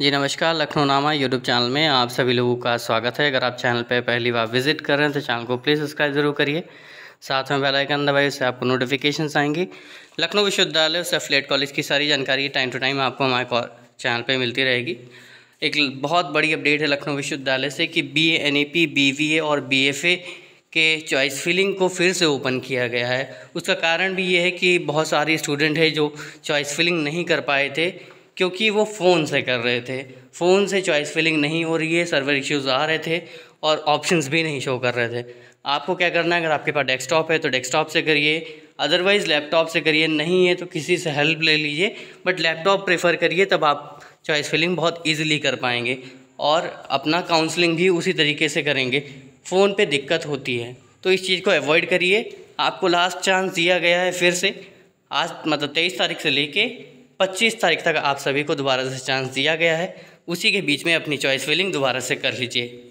जी नमस्कार लखनऊ नामा YouTube channel में आप सभी लोगों का स्वागत है अगर आप चैनल पर पहली बार विजिट कर रहे हैं तो चैनल को प्लीज़ सब्सक्राइब ज़रूर करिए साथ में बेल आइकन दबाइए उससे आपको नोटिफिकेशन आएंगी लखनऊ विश्वविद्यालय से फ्लेट कॉलेज की सारी जानकारी टाइम टू टाइम आपको हमारे चैनल पर मिलती रहेगी एक बहुत बड़ी अपडेट है लखनऊ विश्वविद्यालय से कि B N A P B V A और बी एफ ए के चॉइस फिलिंग को फिर से ओपन किया गया है उसका कारण भी ये है कि बहुत सारे स्टूडेंट हैं जो चॉइस फिलिंग नहीं कर पाए थे क्योंकि वो फ़ोन से कर रहे थे फ़ोन से चॉइस फिलिंग नहीं हो रही है सर्वर इश्यूज आ रहे थे और ऑप्शंस भी नहीं शो कर रहे थे आपको क्या करना है अगर आपके पास डेस्कटॉप है तो डेस्कटॉप से करिए अदरवाइज़ लैपटॉप से करिए नहीं है तो किसी से हेल्प ले लीजिए बट लैपटॉप प्रेफर करिए तब आप चॉइस फिलिंग बहुत ईजिली कर पाएंगे और अपना काउंसलिंग भी उसी तरीके से करेंगे फ़ोन पर दिक्कत होती है तो इस चीज़ को अवॉइड करिए आपको लास्ट चांस दिया गया है फिर से आज मतलब तेईस तारीख से लेके पच्चीस तारीख तक आप सभी को दोबारा से चांस दिया गया है उसी के बीच में अपनी चॉइस फिलिंग दोबारा से कर लीजिए